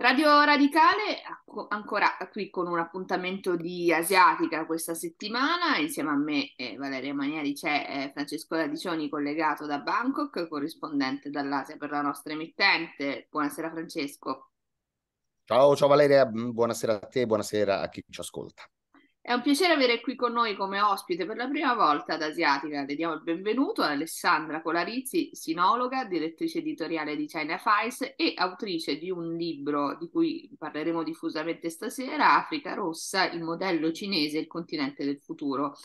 Radio Radicale ancora qui con un appuntamento di Asiatica questa settimana, insieme a me e Valeria Manieri c'è eh, Francesco Ladicioni collegato da Bangkok, corrispondente dall'Asia per la nostra emittente. Buonasera Francesco. Ciao, ciao Valeria, mm, buonasera a te, buonasera a chi ci ascolta. È un piacere avere qui con noi come ospite per la prima volta ad Asiatica. Le diamo il benvenuto ad Alessandra Colarizzi, sinologa, direttrice editoriale di China Files e autrice di un libro di cui parleremo diffusamente stasera, Africa Rossa, il modello cinese e il continente del futuro.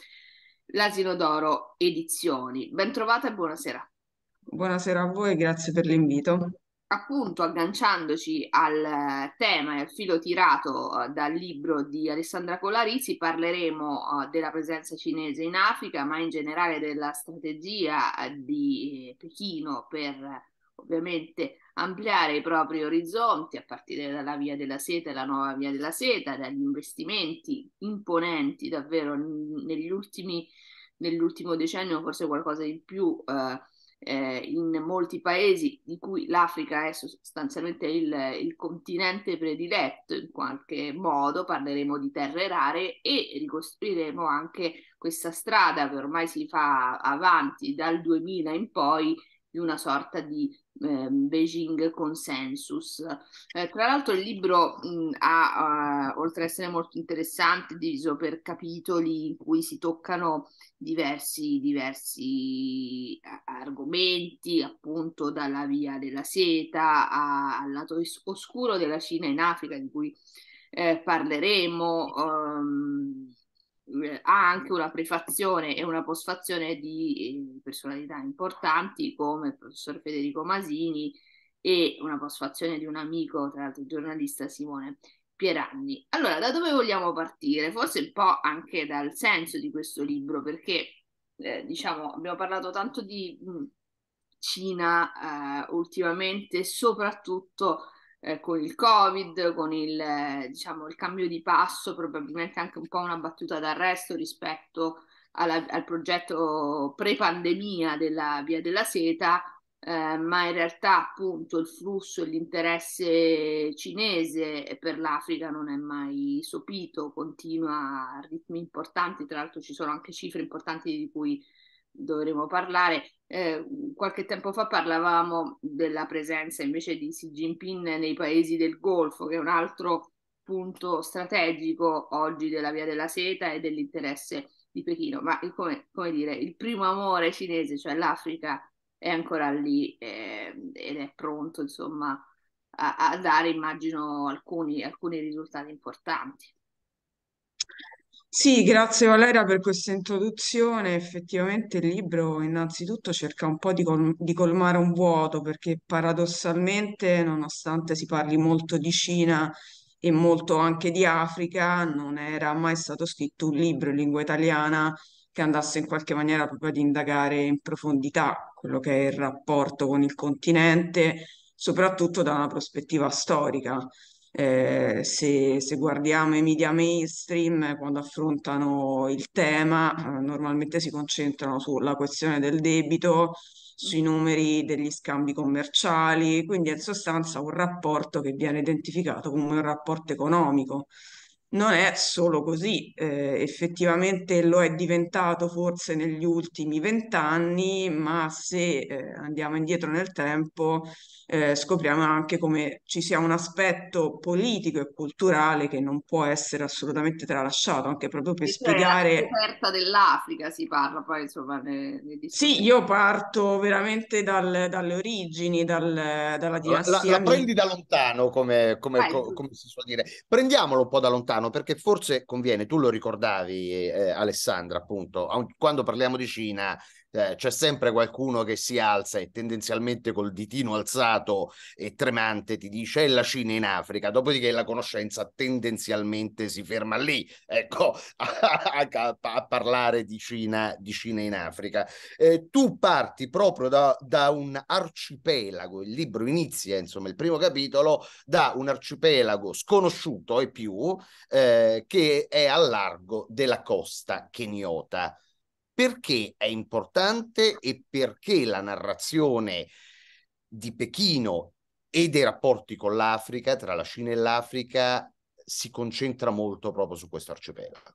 L'Asino d'Oro Edizioni. Bentrovata e buonasera. Buonasera a voi, grazie per l'invito appunto agganciandoci al eh, tema e al filo tirato eh, dal libro di Alessandra Colarizzi, parleremo eh, della presenza cinese in Africa, ma in generale della strategia di Pechino per ovviamente ampliare i propri orizzonti a partire dalla via della seta e la nuova via della seta, dagli investimenti imponenti davvero negli ultimi, nell'ultimo decennio, forse qualcosa di più. Eh, eh, in molti paesi di cui l'Africa è sostanzialmente il, il, continente prediletto in qualche modo, parleremo di terre rare e ricostruiremo anche questa strada che ormai si fa avanti dal 2000 in poi di una sorta di eh, Beijing Consensus. Eh, tra l'altro il libro mh, ha, uh, oltre ad essere molto interessante, diviso per capitoli in cui si toccano diversi, diversi argomenti, appunto dalla via della seta a, al lato oscuro della Cina in Africa, di cui eh, parleremo. Um, ha anche una prefazione e una postfazione di eh, personalità importanti come il professor Federico Masini e una postfazione di un amico, tra l'altro giornalista Simone Pieranni. Allora, da dove vogliamo partire? Forse un po' anche dal senso di questo libro, perché eh, diciamo abbiamo parlato tanto di mm, Cina eh, ultimamente, soprattutto eh, con il Covid, con il, eh, diciamo, il cambio di passo, probabilmente anche un po' una battuta d'arresto rispetto alla, al progetto pre-pandemia della Via della Seta eh, ma in realtà appunto il flusso e l'interesse cinese per l'Africa non è mai sopito, continua a ritmi importanti, tra l'altro ci sono anche cifre importanti di cui dovremo parlare. Eh, qualche tempo fa parlavamo della presenza invece di Xi Jinping nei paesi del Golfo, che è un altro punto strategico oggi della via della seta e dell'interesse di Pechino, ma come, come dire, il primo amore cinese, cioè l'Africa, è ancora lì eh, ed è pronto insomma a, a dare immagino alcuni, alcuni risultati importanti. Sì, grazie Valera per questa introduzione. Effettivamente il libro innanzitutto cerca un po' di, col- di, colmare un vuoto perché paradossalmente, nonostante si parli molto di Cina e molto anche di Africa, non era mai stato scritto un libro in lingua italiana che andasse in qualche maniera proprio ad indagare in profondità quello che è il rapporto con il continente, soprattutto da una prospettiva storica. Eh, se, se, guardiamo i media mainstream, eh, quando affrontano il tema, eh, normalmente si concentrano sulla questione del debito, sui numeri degli scambi commerciali, quindi è in sostanza un rapporto che viene identificato come un rapporto economico. Non è solo così, eh, effettivamente lo è diventato forse negli ultimi vent'anni, ma se eh, andiamo indietro nel tempo eh, scopriamo anche come ci sia un aspetto politico e culturale che non può essere assolutamente tralasciato, anche proprio per cioè, spiegare... La scoperta dell'Africa si parla poi insomma... Ne, ne sì, io parto veramente dal, dalle origini, dal, dalla dinastia... La, la, la prendi da lontano come, come, co, come si suol dire. Prendiamolo un po' da lontano Milano perché forse conviene, tu lo ricordavi eh, Alessandra appunto, quando parliamo di Cina eh, c'è sempre qualcuno che si alza e tendenzialmente col ditino alzato e tremante ti dice è la Cina in Africa, dopodiché la conoscenza tendenzialmente si ferma lì, ecco, a, a, a parlare di Cina, di Cina in Africa. Eh, tu parti proprio da, da un arcipelago, il libro inizia, insomma, il primo capitolo, da un arcipelago sconosciuto e più eh, che è a largo della costa keniota. Perché è importante e perché la narrazione di Pechino e dei rapporti con l'Africa, tra la Cina e l'Africa, si concentra molto proprio su questo arcipelago.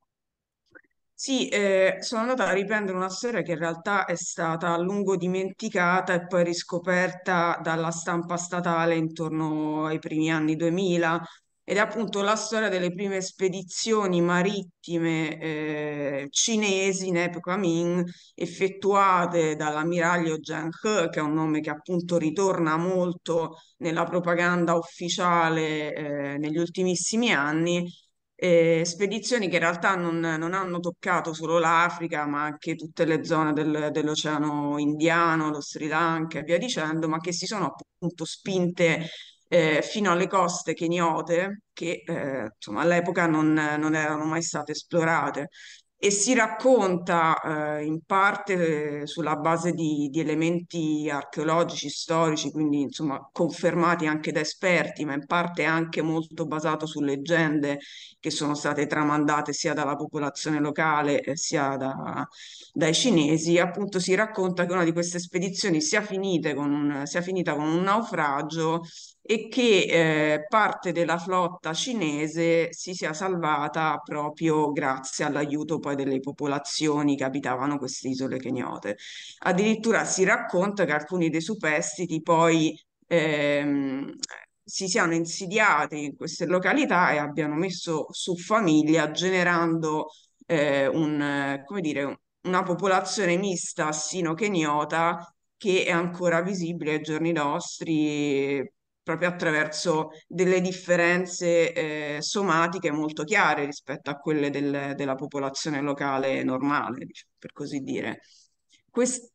Sì, eh, sono andata a riprendere una storia che in realtà è stata a lungo dimenticata e poi riscoperta dalla stampa statale intorno ai primi anni 2000, ed è appunto la storia delle prime spedizioni marittime eh, cinesi in epoca Ming effettuate dall'ammiraglio Zheng He, che è un nome che appunto ritorna molto nella propaganda ufficiale eh, negli ultimissimi anni. Eh, spedizioni che in realtà non, non hanno toccato solo l'Africa, ma anche tutte le zone del, dell'Oceano Indiano, lo Sri Lanka e via dicendo, ma che si sono appunto spinte eh, fino alle coste keniote che eh, insomma, all'epoca non, non, erano mai state esplorate e si racconta eh, in parte eh, sulla base di, di, elementi archeologici, storici, quindi insomma confermati anche da esperti, ma in parte anche molto basato su leggende che sono state tramandate sia dalla popolazione locale eh, sia da, dai cinesi, appunto si racconta che una di queste spedizioni sia, con un, sia finita con un naufragio e che eh, parte della flotta cinese si sia salvata proprio grazie all'aiuto poi delle popolazioni che abitavano queste isole keniote. Addirittura si racconta che alcuni dei superstiti poi ehm, si siano insidiati in queste località e abbiano messo su famiglia generando eh, un, come dire, una popolazione mista sino-keniota che è ancora visibile ai giorni nostri proprio attraverso delle differenze eh, somatiche molto chiare rispetto a quelle del, della popolazione locale normale, per così dire. Quest...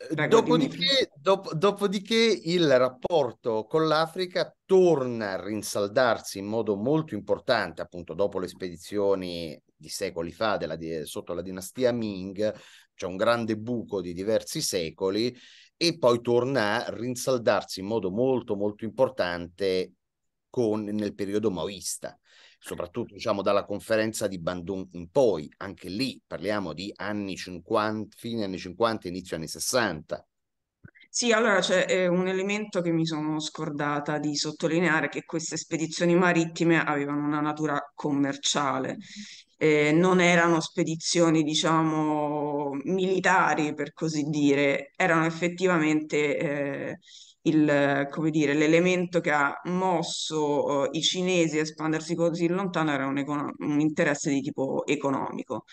Eh, Prego, dopodiché, dop- dopodiché il rapporto con l'Africa torna a rinsaldarsi in modo molto importante, appunto dopo le spedizioni di secoli fa della, sotto la dinastia Ming, c'è un grande buco di diversi secoli e poi torna a rinsaldarsi in modo molto molto importante con, nel periodo maoista, soprattutto diciamo dalla conferenza di Bandung in poi, anche lì parliamo di anni 50, fine anni 50, inizio anni 60. Sì, allora c'è eh, un elemento che mi sono scordata di sottolineare, che queste spedizioni marittime avevano una natura commerciale, Eh, non erano spedizioni, diciamo, militari, per così dire, erano effettivamente eh, il, come dire, l'elemento che ha mosso eh, i cinesi a espandersi così lontano era un econo- un interesse di tipo economico.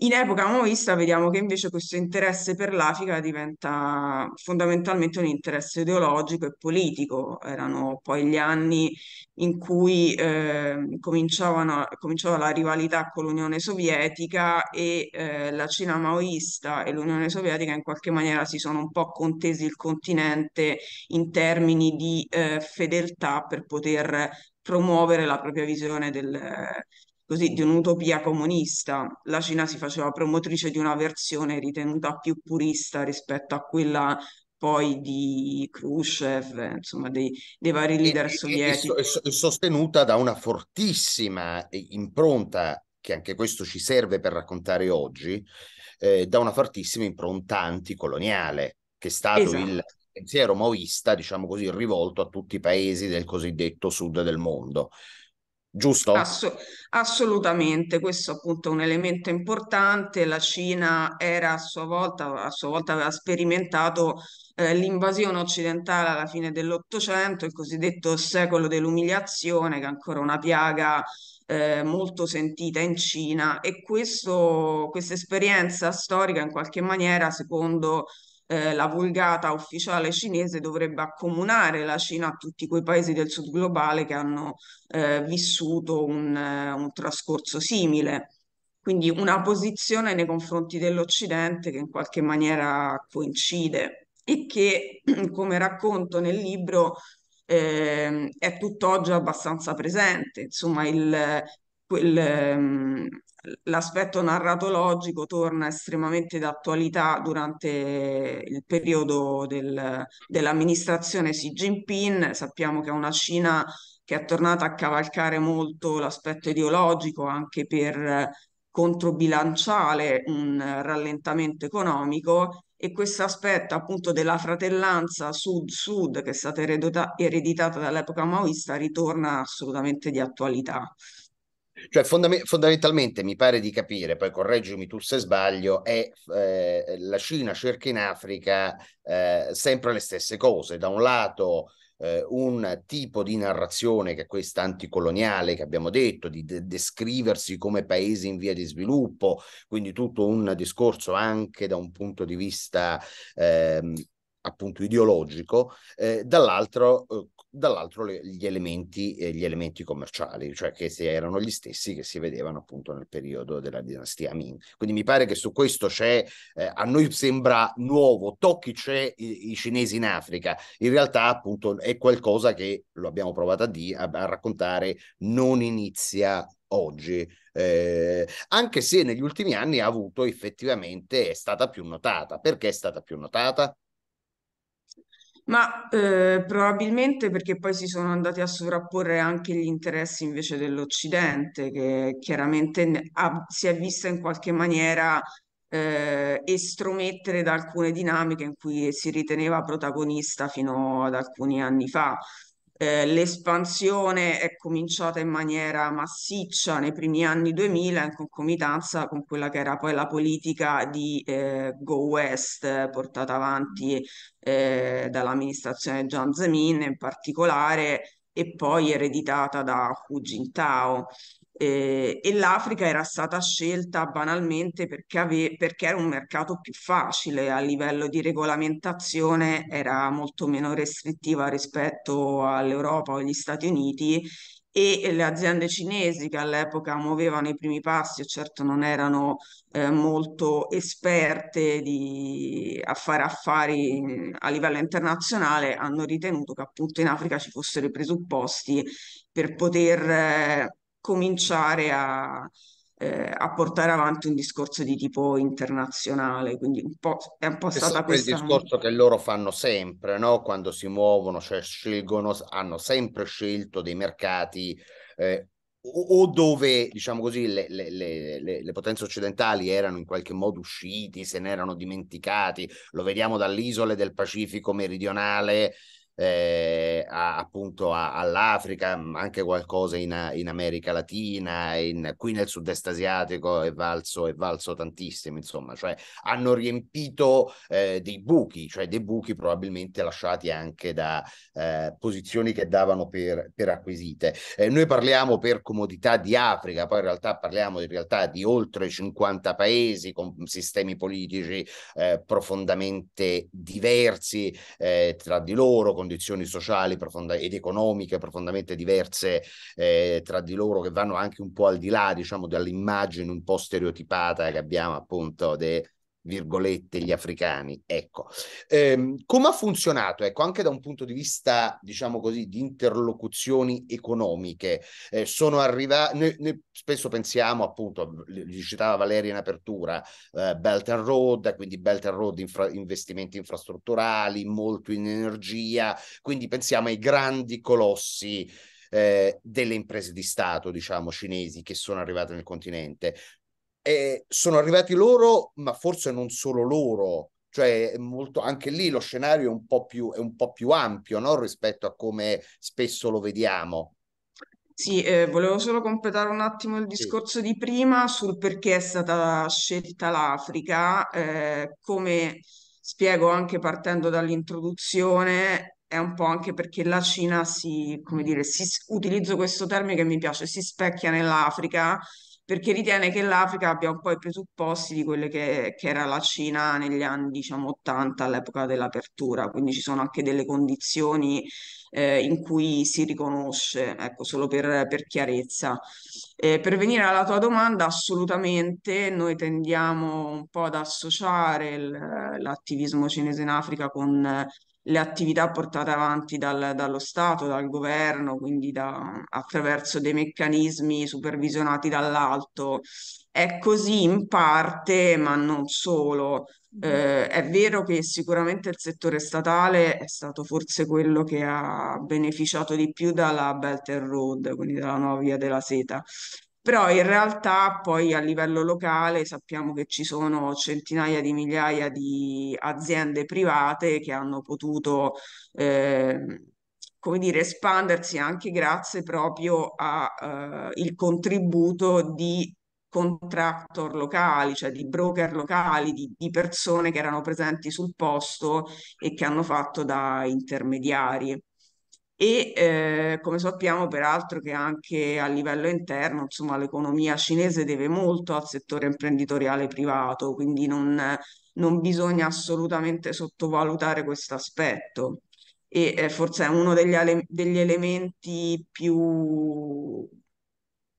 In epoca maoista vediamo che invece questo interesse per l'Africa diventa fondamentalmente un interesse ideologico e politico. Erano poi gli anni in cui eh, cominciava la rivalità con l'Unione Sovietica e eh, la Cina maoista e l'Unione Sovietica in qualche maniera si sono un po' contesi il continente in termini di eh, fedeltà per poter promuovere la propria visione del così, di un'utopia comunista. La Cina si faceva promotrice di una versione ritenuta più purista rispetto a quella poi di Khrushchev, insomma dei, dei vari leader e, sovietici. E, e, e sostenuta da una fortissima eh, impronta, che anche questo ci serve per raccontare oggi, eh, da una fortissima impronta anticoloniale, che è stato esatto. il pensiero maoista, diciamo così, rivolto a tutti i paesi del cosiddetto sud del mondo giusto? Ass- assolutamente, questo appunto è un elemento importante. La Cina era a sua volta, a sua volta aveva sperimentato eh, l'invasione occidentale alla fine dell'Ottocento, il cosiddetto secolo dell'umiliazione, che è ancora una piaga. Eh, molto sentita in Cina e questo, questa esperienza storica in qualche maniera, secondo eh, la vulgata ufficiale cinese dovrebbe accomunare la Cina a tutti quei paesi del sud globale che hanno eh, vissuto un, eh, un trascorso simile. Quindi una posizione nei confronti dell'Occidente che in qualche maniera coincide e che, come racconto nel libro, eh, è tutt'oggi abbastanza presente. Insomma, il, quel, ehm, l'aspetto narratologico torna estremamente d'attualità durante il periodo del, dell'amministrazione Xi Jinping. Sappiamo che è una Cina che è tornata a cavalcare molto l'aspetto ideologico anche per controbilanciare un rallentamento economico e questo aspetto appunto della fratellanza sud-sud che è stata ereditata dall'epoca maoista ritorna assolutamente di attualità. Cioè, fondament- fondamentalmente mi pare di capire, poi correggimi tu se sbaglio, è eh, la Cina cerca in Africa eh, sempre le stesse cose. Da un lato eh, un tipo di narrazione che è questa anticoloniale che abbiamo detto, di de- descriversi come paesi in via di sviluppo, quindi tutto un discorso anche da un punto di vista ehm, appunto ideologico, eh, dall'altro eh, dall'altro gli, elementi, eh, gli elementi commerciali, cioè che erano gli stessi che si vedevano appunto nel periodo della dinastia Ming. Quindi mi pare che su questo c'è, eh, a noi sembra nuovo, tocchi c'è i, i, cinesi in Africa, in realtà appunto è qualcosa che, lo abbiamo provato a, di, a, a raccontare, non inizia oggi, eh, anche se negli ultimi anni ha avuto effettivamente, è stata più notata. Perché è stata più notata? Ma eh, probabilmente perché poi si sono andati a sovrapporre anche gli interessi invece dell'Occidente, che chiaramente ha- si è vista in qualche maniera eh, estromettere da alcune dinamiche in cui si riteneva protagonista fino ad alcuni anni fa. Eh, l'espansione è cominciata in maniera massiccia nei primi anni 2000 in concomitanza con quella che era poi la politica di eh, Go West portata avanti eh, dall'amministrazione Jiang Zemin in particolare e poi ereditata da Hu Jintao. Eh, e l'Africa era stata scelta banalmente perché, ave- perché era un mercato più facile a livello di regolamentazione, era molto meno restrittiva rispetto all'Europa o agli Stati Uniti e le aziende cinesi che all'epoca muovevano i primi passi certo non erano eh, molto esperte di, a fare affari mm, a livello internazionale, hanno ritenuto che appunto in Africa ci fossero i presupposti per poter eh, cominciare a, eh, a portare avanti un discorso di tipo internazionale, quindi un è un po' stata questa... Il discorso che loro fanno sempre, no? quando si muovono, cioè scelgono, hanno sempre scelto dei mercati eh, o dove, diciamo così, le, le, le, le, potenze occidentali erano in qualche modo usciti, se ne erano dimenticati, lo vediamo dall'isola del Pacifico meridionale eh, a, appunto a, all'Africa, mm, anche qualcosa in, in America Latina, in, qui nel sud-est asiatico è valso, è valso tantissimo, insomma, cioè hanno riempito eh, dei buchi, cioè dei buchi probabilmente lasciati anche da eh, posizioni che davano per, per acquisite. Eh, noi parliamo per comodità di Africa, poi in realtà parliamo in realtà di oltre 50 paesi con mm, sistemi politici eh, profondamente diversi eh, tra di loro, con condizioni sociali profonda- ed economiche profondamente diverse eh, tra di loro che vanno anche un po' al di là, diciamo, dell'immagine un po' stereotipata che abbiamo appunto de- virgolette, gli africani. Ecco, ehm, come ha funzionato, ecco, anche da un punto di vista, diciamo così, di interlocuzioni economiche? Eh, sono arrivati, noi, noi, spesso pensiamo, appunto, li citava Valeria in apertura, eh, Belt and Road, quindi Belt and Road, infra- investimenti infrastrutturali, molto in energia, quindi pensiamo ai grandi colossi. Eh, delle imprese di Stato, diciamo, cinesi che sono arrivate nel continente eh, sono arrivati loro, ma forse non solo loro, cioè molto, anche lì lo scenario è un po' più, un po più ampio no? rispetto a come spesso lo vediamo. Sì, eh, volevo solo completare un attimo il discorso sì. di prima sul perché è stata scelta l'Africa. Eh, come spiego anche partendo dall'introduzione, è un po' anche perché la Cina si, come dire, si, utilizzo questo termine che mi piace, si specchia nell'Africa perché ritiene che l'Africa abbia un po' i presupposti di quelle che, che era la Cina negli anni, diciamo, 80, all'epoca dell'apertura, quindi ci sono anche delle condizioni eh, in cui si riconosce, ecco, solo per, per chiarezza. Eh, per venire alla tua domanda, assolutamente noi tendiamo un po' ad associare l'attivismo cinese in Africa con le attività portate avanti dal, dallo Stato, dal governo, quindi da, attraverso dei meccanismi supervisionati dall'alto. È così in parte, ma non solo. Mm-hmm. Eh, è vero che sicuramente il settore statale è stato forse quello che ha beneficiato di più dalla Belt and Road, quindi dalla nuova via della seta, però in realtà poi a livello locale sappiamo che ci sono centinaia di migliaia di aziende private che hanno potuto, eh, come dire, espandersi anche grazie proprio al eh, contributo di contractor locali, cioè di broker locali, di, di, persone che erano presenti sul posto e che hanno fatto da intermediari e eh, come sappiamo peraltro che anche a livello interno, insomma, l'economia cinese deve molto al settore imprenditoriale privato, quindi non, non bisogna assolutamente sottovalutare questo aspetto e eh, forse è uno degli, ele- degli elementi più,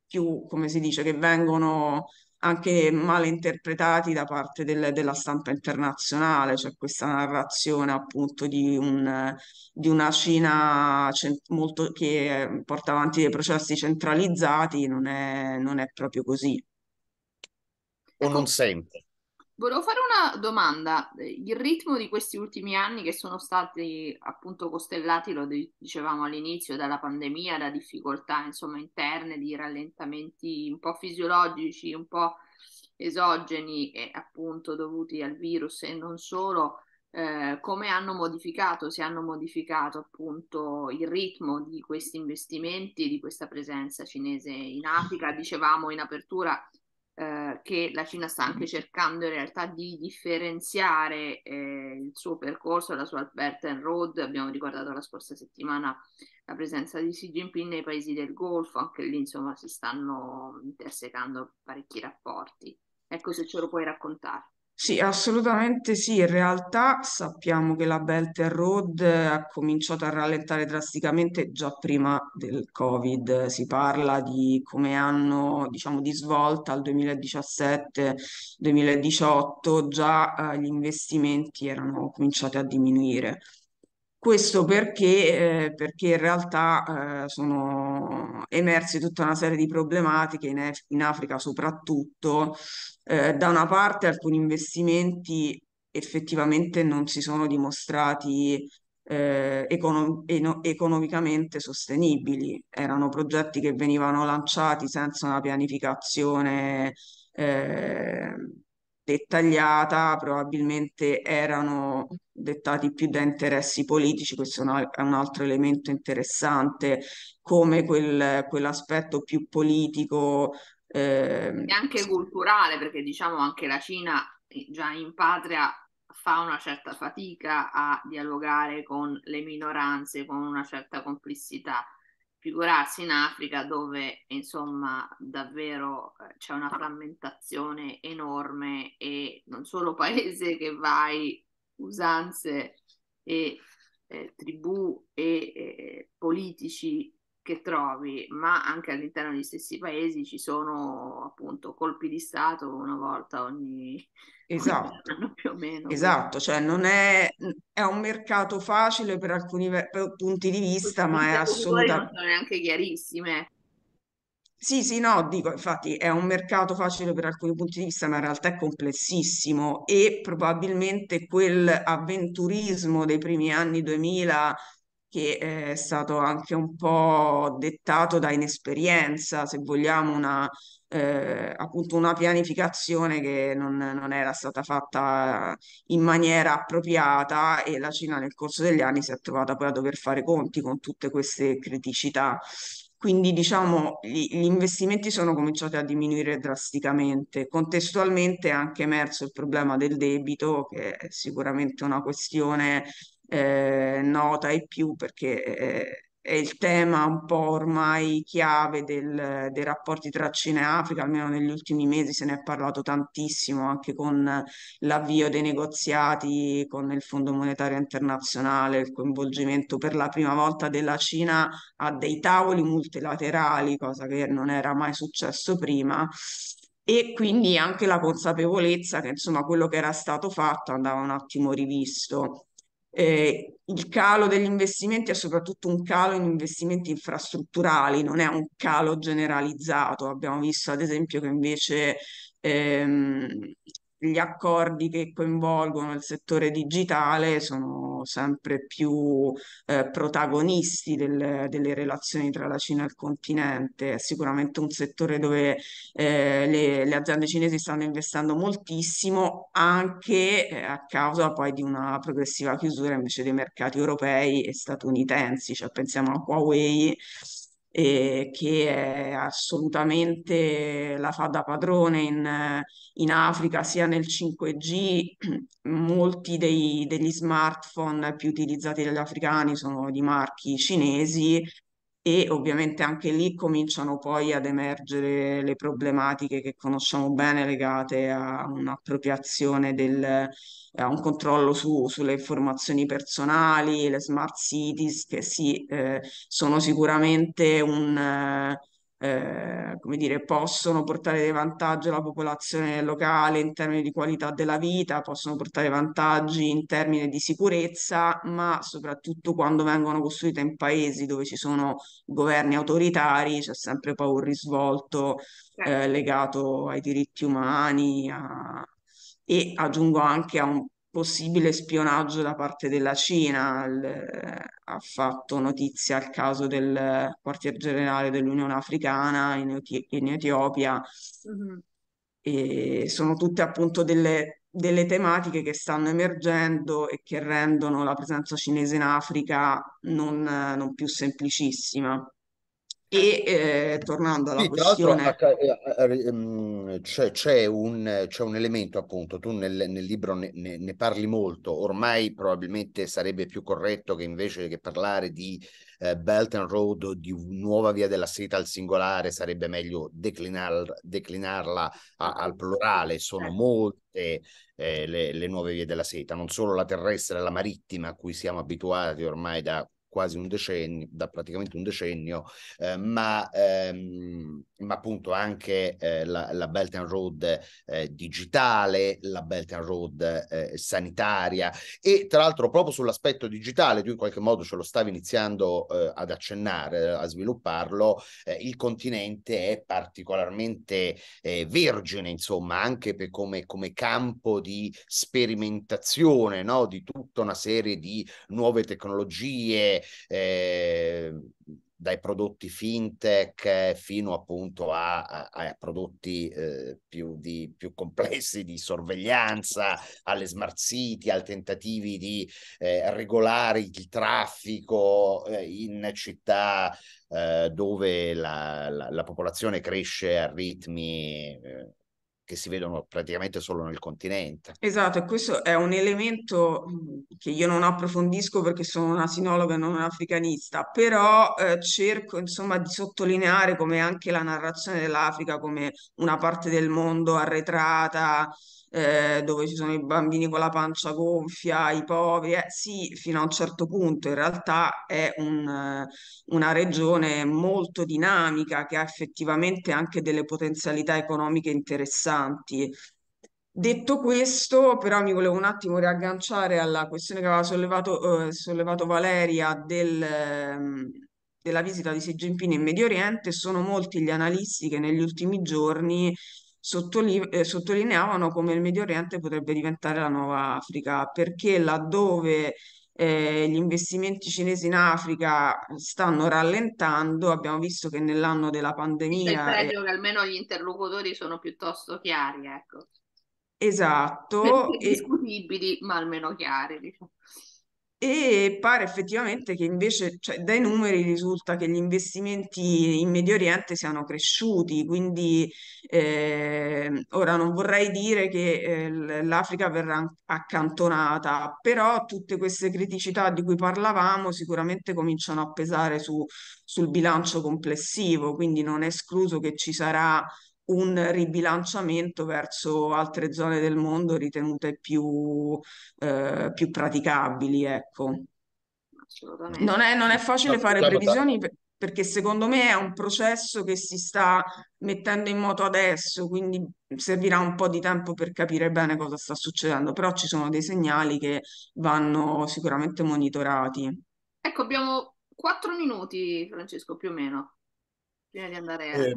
più, come si dice, che vengono anche mal interpretati da parte del- della stampa internazionale, c'è cioè questa narrazione appunto di, un, di una Cina molto- che porta avanti dei processi centralizzati, non è, non è proprio così. O non Ecco, sempre. Volevo fare una domanda. Il ritmo di questi ultimi anni che sono stati appunto costellati, lo dicevamo all'inizio, dalla pandemia, da difficoltà insomma interne, di rallentamenti un po' fisiologici, un po' esogeni e appunto dovuti al virus e non solo, eh, come hanno modificato, se hanno modificato appunto il ritmo di questi investimenti, di questa presenza cinese in Africa. Dicevamo in apertura eh, che la Cina sta anche cercando in realtà di differenziare eh, il suo percorso, la sua Belt and Road, abbiamo ricordato la scorsa settimana la presenza di Xi Jinping nei paesi del Golfo, anche lì insomma si stanno intersecando parecchi rapporti. Ecco se ce lo puoi raccontare. Sì, assolutamente sì. In realtà sappiamo che la Belt and Road eh, ha cominciato a rallentare drasticamente già prima del Covid. Si parla di come anno, diciamo, di svolta al 2017-2018, già eh, gli investimenti erano cominciati a diminuire. Questo perché, eh, perché in realtà eh, sono emerse tutta una serie di problematiche in, Af- in Africa, soprattutto eh, da una parte alcuni investimenti effettivamente non si sono dimostrati eh, econo- eno- economicamente sostenibili. Erano progetti che venivano lanciati senza una pianificazione eh, dettagliata, probabilmente erano dettati più da interessi politici, questo è un altro elemento interessante, come quel, quell'aspetto più politico. Eh... E anche culturale, perché diciamo anche la Cina eh, già in patria fa una certa fatica a dialogare con le minoranze, con una certa complessità figurarsi in Africa dove insomma davvero eh, c'è una frammentazione enorme e non solo paese che vai, usanze e eh, tribù e eh, politici che trovi, ma anche all'interno degli stessi paesi ci sono appunto colpi di Stato una volta ogni, esatto. Ogni più o meno. Esatto, cioè non è, è un mercato facile per alcuni per punti di vista, ma è assolutamente... Non sono neanche chiarissime. Sì, sì, no, dico, infatti è un mercato facile per alcuni punti di vista, ma in realtà è complessissimo e probabilmente quel avventurismo dei primi anni 2000 che è stato anche un po' dettato da inesperienza, se vogliamo, una, eh, appunto una pianificazione che non, non, era stata fatta in maniera appropriata e la Cina nel corso degli anni si è trovata poi a dover fare conti con tutte queste criticità. Quindi diciamo gli, gli investimenti sono cominciati a diminuire drasticamente. Contestualmente è anche emerso il problema del debito, che è sicuramente una questione eh, nota e più perché eh, è il tema un po' ormai chiave del, dei rapporti tra Cina e Africa, almeno negli ultimi mesi se ne è parlato tantissimo anche con l'avvio dei negoziati con il Fondo Monetario Internazionale, il coinvolgimento per la prima volta della Cina a dei tavoli multilaterali, cosa che non era mai successo prima e quindi anche la consapevolezza che insomma quello che era stato fatto andava un attimo rivisto eh, il calo degli investimenti è soprattutto un calo in investimenti infrastrutturali, non è un calo generalizzato. Abbiamo visto ad esempio che invece ehm, gli accordi che coinvolgono il settore digitale sono sempre più eh, protagonisti del, delle relazioni tra la Cina e il continente. È sicuramente un settore dove eh, le, le, aziende cinesi stanno investendo moltissimo anche eh, a causa poi di una progressiva chiusura invece dei mercati europei e statunitensi. Cioè, pensiamo a Huawei eh, che assolutamente la fa da padrone in, in Africa, sia nel 5G, molti dei, degli smartphone più utilizzati dagli africani sono di marchi cinesi e ovviamente anche lì cominciano poi ad emergere le problematiche che conosciamo bene legate a un'appropriazione del, a un controllo su, sulle informazioni personali, le smart cities che sì, eh, sono sicuramente un, eh, come dire, possono portare dei vantaggi alla popolazione locale in termini di qualità della vita, possono portare vantaggi in termini di sicurezza, ma soprattutto quando vengono costruite in paesi dove ci sono governi autoritari, c'è sempre poi un risvolto certo. eh, legato ai diritti umani a... e aggiungo anche a un possibile spionaggio da parte della Cina. Il- eh, ha fatto notizia al caso del quartier generale dell'Unione Africana in, Eti- in Etiopia. E sono tutte appunto delle, delle tematiche che stanno emergendo e che rendono la presenza cinese in Africa non, non più semplicissima. E eh, eh, tornando alla sì, questione... Eh, ehm, c'è, c'è, un, c'è, un, elemento appunto, tu nel, nel libro ne, ne, ne, parli molto, ormai probabilmente sarebbe più corretto che invece che parlare di eh, Belt and Road o di nuova via della seta al singolare, sarebbe meglio declinar, declinarla a, al plurale, sono certo. molte eh, le, le nuove vie della seta, non solo la terrestre e la marittima a cui siamo abituati ormai da quasi un decennio, da praticamente un decennio, eh, ma, ehm, ma, appunto anche eh, la, la, Belt and Road eh, digitale, la Belt and Road eh, sanitaria e tra l'altro proprio sull'aspetto digitale, tu in qualche modo ce lo stavi iniziando eh, ad accennare, a svilupparlo, eh, il continente è particolarmente vergine, insomma, anche per come, come campo di sperimentazione no? di tutta una serie di nuove tecnologie, eh, dai prodotti fintech fino appunto a, a, a prodotti eh, più, di, più, complessi di sorveglianza, alle smart city, al tentativi di eh, regolare il traffico eh, in città eh, dove la, la, la, popolazione cresce a ritmi eh, che si vedono praticamente solo nel continente. Esatto, e questo è un elemento che io non approfondisco perché sono una sinologa e non un'africanista, però eh, cerco insomma di sottolineare come anche la narrazione dell'Africa come una parte del mondo arretrata, eh, dove ci sono i bambini con la pancia gonfia, i poveri, eh, sì, fino a un certo punto in realtà è un, eh, una regione molto dinamica che ha effettivamente anche delle potenzialità economiche interessanti. Detto questo, però mi volevo un attimo riagganciare alla questione che aveva sollevato, eh, sollevato Valeria del, ehm, della visita di Xi Jinping in Medio Oriente. Sono molti gli analisti che negli ultimi giorni eh, sottolineavano come il Medio Oriente potrebbe diventare la nuova Africa, perché laddove eh, gli investimenti cinesi in Africa stanno rallentando, abbiamo visto che nell'anno della il pandemia... eh, pregio che almeno gli interlocutori sono piuttosto chiari, ecco. esatto, e- discutibili, ma almeno chiari, diciamo. E pare effettivamente che invece, cioè, dai numeri risulta che gli investimenti in Medio Oriente siano cresciuti, quindi eh, ora non vorrei dire che eh, l- l'Africa verrà accantonata, però tutte queste criticità di cui parlavamo sicuramente cominciano a pesare su- sul bilancio complessivo, quindi non è escluso che ci sarà un ribilanciamento verso altre zone del mondo ritenute più, eh, più praticabili. Ecco. Non è, non è facile no, fare previsioni per, perché secondo me è un processo che si sta mettendo in moto adesso, quindi servirà un po' di tempo per capire bene cosa sta succedendo, però ci sono dei segnali che vanno sicuramente monitorati. Ecco, abbiamo quattro minuti, Francesco, più o meno. Prima di andare a... Eh,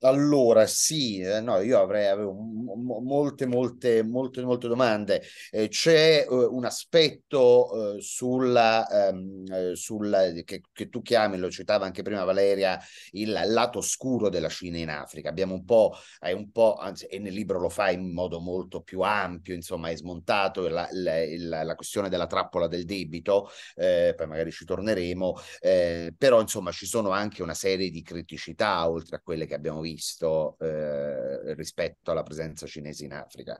allora, sì, eh, no, io avrei avevo molte, molte, molte, molte domande. Eh, c'è eh, un aspetto eh, sulla, ehm, eh, sulla che, che, tu chiami, lo citava anche prima Valeria, il lato scuro della Cina in Africa. Abbiamo un po', hai un po', anzi, e nel libro lo fai in modo molto più ampio, insomma, hai smontato la, la, la, la questione della trappola del debito, poi magari ci torneremo, però insomma ci sono anche una serie di criticità, oltre a quelle che abbiamo visto eh, rispetto alla presenza cinese in Africa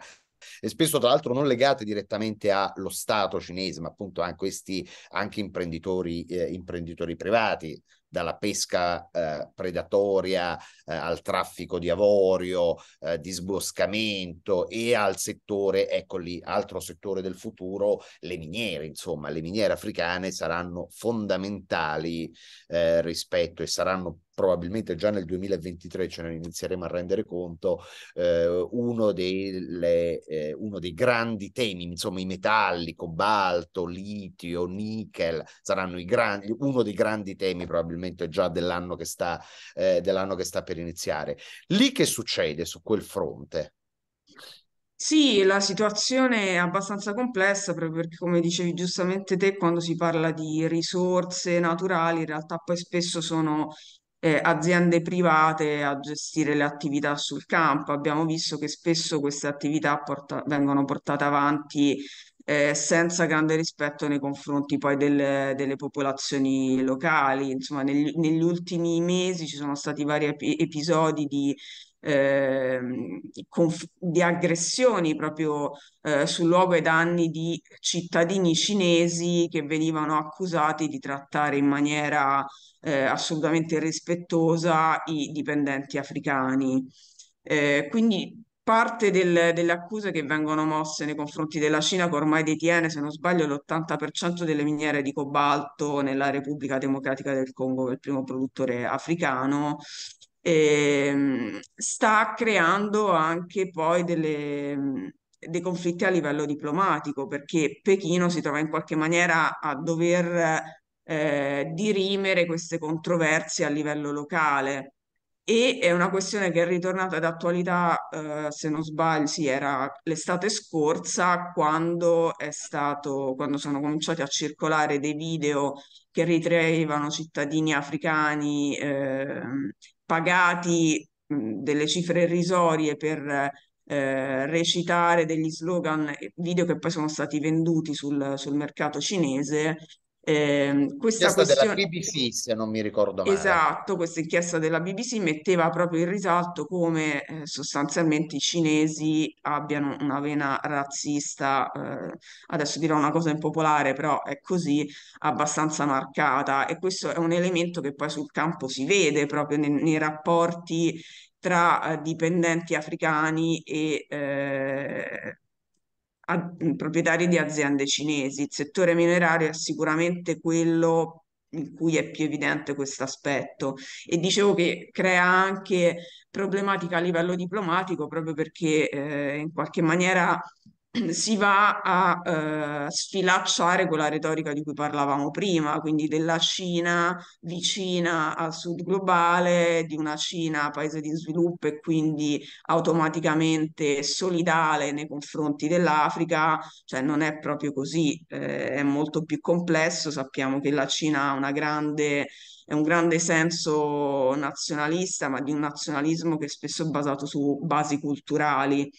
e spesso tra l'altro non legate direttamente allo Stato cinese, ma appunto a questi anche imprenditori, eh, imprenditori privati, dalla pesca eh, predatoria eh, al traffico di avorio, eh, disboscamento e al settore, ecco lì, altro settore del futuro, le miniere, insomma, le miniere africane saranno fondamentali eh, rispetto e saranno probabilmente già nel 2023 ce ne inizieremo a rendere conto, eh, uno, delle, eh, uno, dei grandi temi, insomma i metalli, cobalto, litio, nickel, saranno i grandi, uno dei grandi temi probabilmente già dell'anno che, sta, eh, dell'anno che sta per iniziare. Lì che succede su quel fronte? Sì, la situazione è abbastanza complessa proprio perché, come dicevi giustamente te, quando si parla di risorse naturali, in realtà poi spesso sono eh, aziende private a gestire le attività sul campo. Abbiamo visto che spesso queste attività porta- vengono portate avanti eh, senza grande rispetto nei confronti poi delle, delle popolazioni locali. Insomma, negli, negli, ultimi mesi ci sono stati vari ep- episodi di, eh, conf- di aggressioni proprio eh, sul luogo ai danni di cittadini cinesi che venivano accusati di trattare in maniera eh, assolutamente rispettosa i dipendenti africani. Eh, quindi parte del, delle accuse che vengono mosse nei confronti della Cina, che ormai detiene, se non sbaglio, l'80% delle miniere di cobalto nella Repubblica Democratica del Congo, il primo produttore africano, eh, sta creando anche poi delle, dei conflitti a livello diplomatico, perché Pechino si trova in qualche maniera a dover eh, dirimere queste controversie a livello locale. E è una questione che è ritornata d'attualità, eh, se non sbaglio, sì, era l'estate scorsa, quando, è stato, quando sono cominciati a circolare dei video che ritraevano cittadini africani eh, pagati mh, delle cifre irrisorie per eh, recitare degli slogan, video che poi sono stati venduti sul, sul mercato cinese eh, questa inchiesta questione... della BBC, se non mi ricordo male. Esatto, questa inchiesta della BBC metteva proprio in risalto come eh, sostanzialmente i cinesi abbiano una vena razzista, eh, adesso dirò una cosa impopolare, però è così, abbastanza marcata e questo è un elemento che poi sul campo si vede proprio nei, nei rapporti tra eh, dipendenti africani e eh, a, mhmm, proprietari di aziende cinesi. Il settore minerario è sicuramente quello in cui è più evidente questo aspetto e dicevo che crea anche problematica a livello diplomatico proprio perché eh, in qualche maniera si va a eh, sfilacciare quella retorica di cui parlavamo prima, quindi della Cina vicina al sud globale, di una Cina paese di sviluppo e quindi automaticamente solidale nei confronti dell'Africa, cioè non è proprio così, eh, è molto più complesso, sappiamo che la Cina ha una grande è un grande senso nazionalista, ma di un nazionalismo che è spesso basato su basi culturali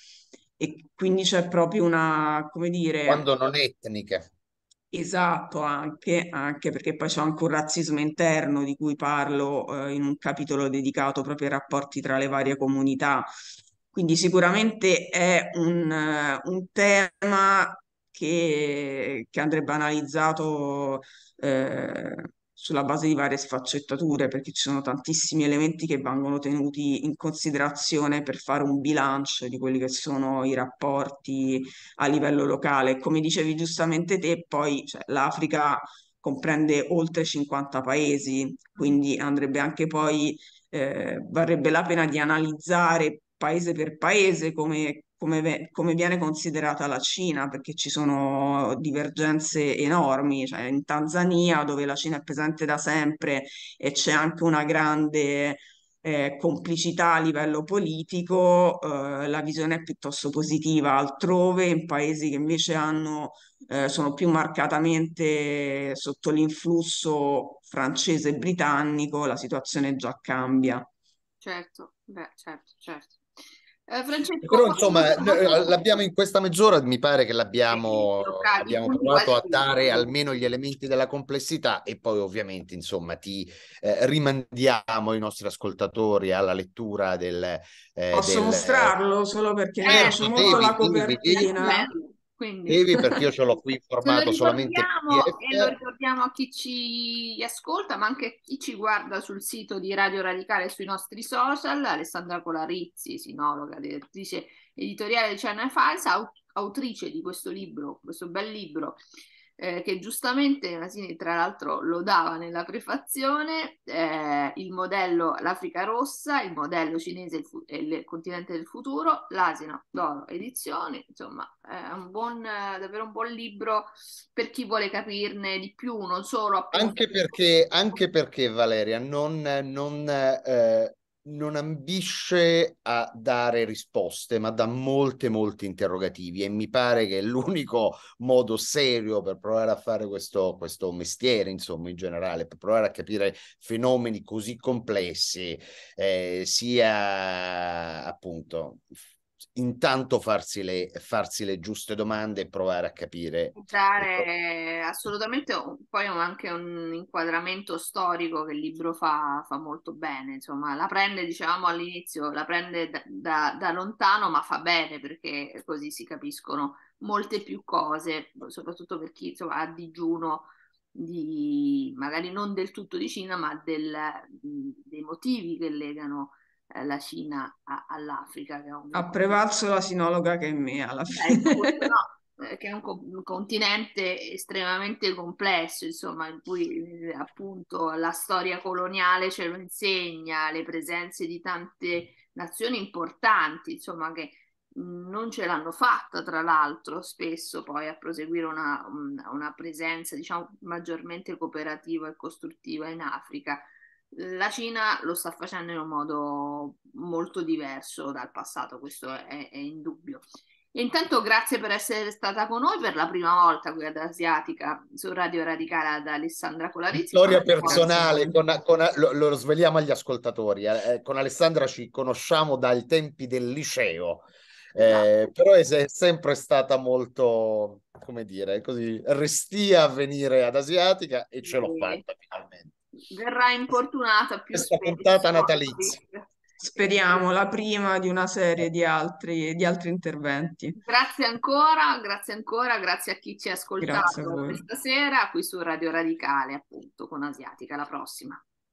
e quindi c'è proprio una, come dire... Quando non etniche. Esatto, anche, anche perché poi c'è anche un razzismo interno di cui parlo eh, in un capitolo dedicato proprio ai rapporti tra le varie comunità. Quindi sicuramente è un, eh, un tema che, che andrebbe analizzato eh, sulla base di varie sfaccettature, perché ci sono tantissimi elementi che vengono tenuti in considerazione per fare un bilancio di quelli che sono i rapporti a livello locale. Come dicevi giustamente te, poi cioè, l'Africa comprende oltre 50 paesi, quindi andrebbe anche poi, eh, varrebbe la pena di analizzare paese per paese come come, come, viene considerata la Cina, perché ci sono divergenze enormi, cioè in Tanzania, dove la Cina è presente da sempre e c'è anche una grande eh, complicità a livello politico, eh, la visione è piuttosto positiva, altrove in paesi che invece hanno, eh, sono più marcatamente sotto l'influsso francese e britannico, la situazione già cambia. Certo, beh, certo, certo. Eh, Francesco, Però insomma, eh, l'abbiamo in questa mezz'ora, mi pare che l'abbiamo, sì, abbiamo provato a dare almeno gli elementi della complessità e poi ovviamente insomma ti eh, rimandiamo i nostri ascoltatori alla lettura del... Eh, Posso del, mostrarlo solo perché eh, mi piace certo, molto la copertina. Quindi... Evi, perché io ce l'ho qui in formato solamente E lo ricordiamo a chi ci ascolta, ma anche a chi ci guarda sul sito di Radio Radicale e sui nostri social. Alessandra Colarizzi, sinologa, direttrice editoriale di Channel Files, aut- autrice di questo libro, questo bel libro eh, che giustamente Masini tra l'altro lo dava nella prefazione, eh, il modello l'Africa rossa, il modello cinese il, fu- il continente del futuro, l'asino d'oro edizioni, insomma è un buon, davvero un buon libro per chi vuole capirne di più, non solo appunto... anche, perché, anche perché Valeria non, non eh, non ambisce a dare risposte, ma dà molte, molti interrogativi e mi pare che l'unico modo serio per provare a fare questo, questo mestiere, insomma, in generale, per provare a capire fenomeni così complessi, eh, sia appunto intanto farsi le, farsi le, giuste domande e provare a capire. Entrare assolutamente, poi anche un inquadramento storico che il libro fa, fa molto bene, insomma, la prende, diciamo all'inizio, la prende da, da, da, lontano, ma fa bene perché così si capiscono molte più cose, soprattutto per chi insomma, ha digiuno di magari non del tutto di Cina, ma del, dei motivi che legano eh, la Cina a, all'Africa. Che un... Ha prevalso la sinologa che è me alla fine. Ecco, no, eh, che è un, co- un, continente estremamente complesso, insomma, in cui eh, appunto la storia coloniale ce lo insegna, le presenze di tante nazioni importanti, insomma, che non ce l'hanno fatta, tra l'altro, spesso poi a proseguire una, una presenza, diciamo, maggiormente cooperativa e costruttiva in Africa la Cina lo sta facendo in un modo molto diverso dal passato, questo è, è indubbio. intanto grazie per essere stata con noi per la prima volta qui ad Asiatica su Radio Radicale ad Alessandra Colarizzi. Storia personale, con, con, lo, lo, sveliamo agli ascoltatori. Eh, eh, con Alessandra ci conosciamo dai tempi del liceo, eh, no. Esatto. però è, è sempre stata molto, come dire, così restia a venire ad Asiatica e ce l'ho fatta finalmente verrà importunata più Questa spesso. puntata natalizia. Speriamo la prima di una serie di altri, di altri, interventi. Grazie ancora, grazie ancora, grazie a chi ci ha ascoltato questa sera qui su Radio Radicale, appunto con Asiatica. Alla prossima.